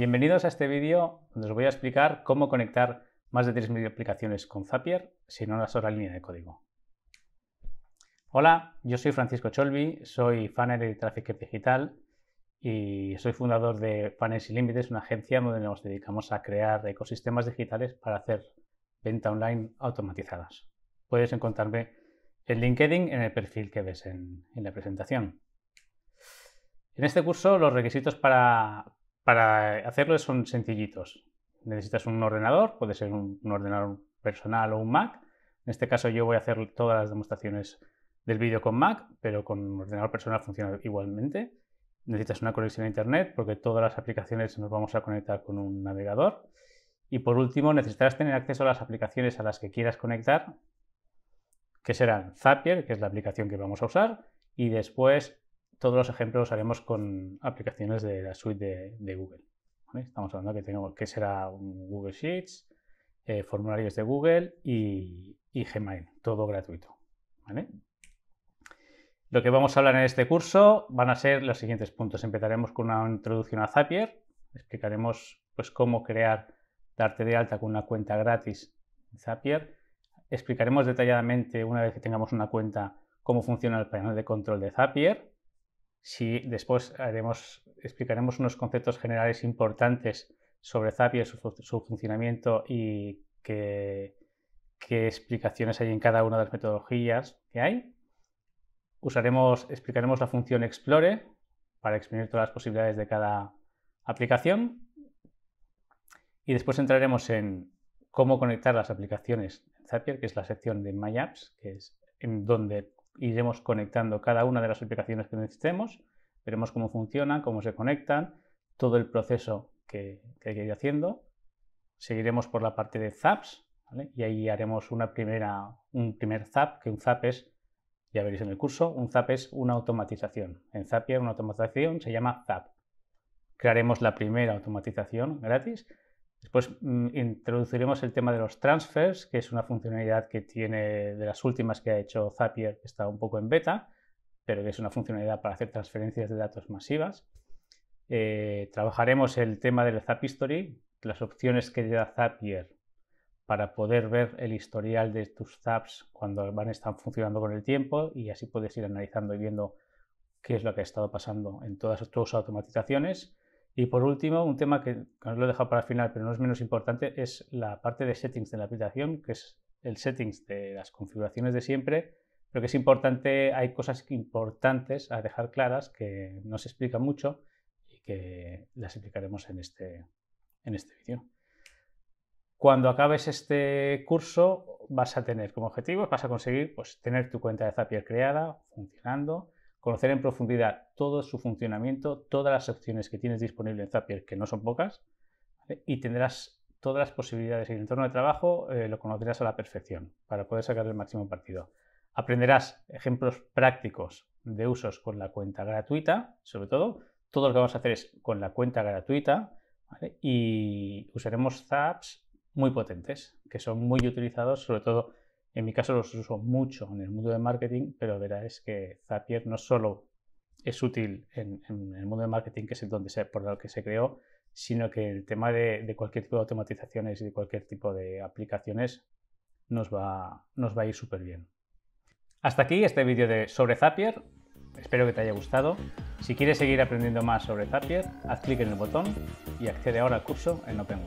Bienvenidos a este vídeo donde os voy a explicar cómo conectar más de 3.000 aplicaciones con Zapier sin una sola línea de código. Hola, yo soy Francisco Cholvi, soy fanner de Traffic Digital y soy fundador de Fanners Sin Límites, una agencia donde nos dedicamos a crear ecosistemas digitales para hacer venta online automatizadas. Puedes encontrarme en LinkedIn en el perfil que ves en la presentación. En este curso los requisitos para, para hacerlo son sencillitos. Necesitas un ordenador, puede ser un, ordenador personal o un Mac. En este caso yo voy a hacer todas las demostraciones del vídeo con Mac, pero con un ordenador personal funciona igualmente. Necesitas una conexión a Internet porque todas las aplicaciones nos vamos a conectar con un navegador. Y por último, necesitarás tener acceso a las aplicaciones a las que quieras conectar, que serán Zapier, que es la aplicación que vamos a usar, y después todos los ejemplos los haremos con aplicaciones de la suite de, Google. Estamos hablando que que será Google Sheets, eh, formularios de Google y, Gmail, todo gratuito. Lo que vamos a hablar en este curso van a ser los siguientes puntos. Empezaremos con una introducción a Zapier, explicaremos pues, cómo crear, darte de alta con una cuenta gratis en Zapier, explicaremos detalladamente una vez que tengamos una cuenta cómo funciona el panel de control de Zapier, si después explicaremos unos conceptos generales importantes sobre Zapier, su, funcionamiento y qué, qué explicaciones hay en cada una de las metodologías que hay. Usaremos, explicaremos la función Explore para exprimir todas las posibilidades de cada aplicación. Y después entraremos en cómo conectar las aplicaciones en Zapier, que es la sección de My Apps, que es en donde iremos conectando cada una de las aplicaciones que necesitemos, veremos cómo funcionan, cómo se conectan, todo el proceso que, hay que ir haciendo. Seguiremos por la parte de zaps y ahí haremos una primera, un primer zap, que un zap es, ya veréis en el curso, un zap es una automatización. En Zapier una automatización se llama zap. Crearemos la primera automatización gratis Después mm, introduciremos el tema de los transfers, que es una funcionalidad que tiene de las últimas que ha hecho Zapier, que está un poco en beta, pero que es una funcionalidad para hacer transferencias de datos masivas. Eh, trabajaremos el tema del Zap History, las opciones que da Zapier para poder ver el historial de tus zaps cuando van están funcionando con el tiempo y así puedes ir analizando y viendo qué es lo que ha estado pasando en todas tus automatizaciones. Y por último, un tema que, no lo he dejado para el final, pero no es menos importante, es la parte de settings de la aplicación, que es el settings de las configuraciones de siempre, pero que es importante, hay cosas importantes a dejar claras que no se explican mucho y que las explicaremos en este, en este vídeo. Cuando acabes este curso vas a tener como objetivo, vas a conseguir pues, tener tu cuenta de Zapier creada, funcionando, conocer en profundidad todo su funcionamiento, todas las opciones que tienes disponibles en Zapier, que no son pocas, y tendrás todas las posibilidades. En el entorno de trabajo eh, lo conocerás a la perfección para poder sacar el máximo partido. Aprenderás ejemplos prácticos de usos con la cuenta gratuita, sobre todo. Todo lo que vamos a hacer es con la cuenta gratuita y usaremos Zaps muy potentes, que son muy utilizados, sobre todo en mi caso los uso mucho en el mundo de marketing, pero veráis que Zapier no solo es útil en, el mundo de marketing, que es el donde se, por el que se creó, sino que el tema de, cualquier tipo de automatizaciones y de cualquier tipo de aplicaciones nos va, nos va a ir súper bien. Hasta aquí este vídeo sobre Zapier. Espero que te haya gustado. Si quieres seguir aprendiendo más sobre Zapier, haz clic en el botón y accede ahora al curso en Open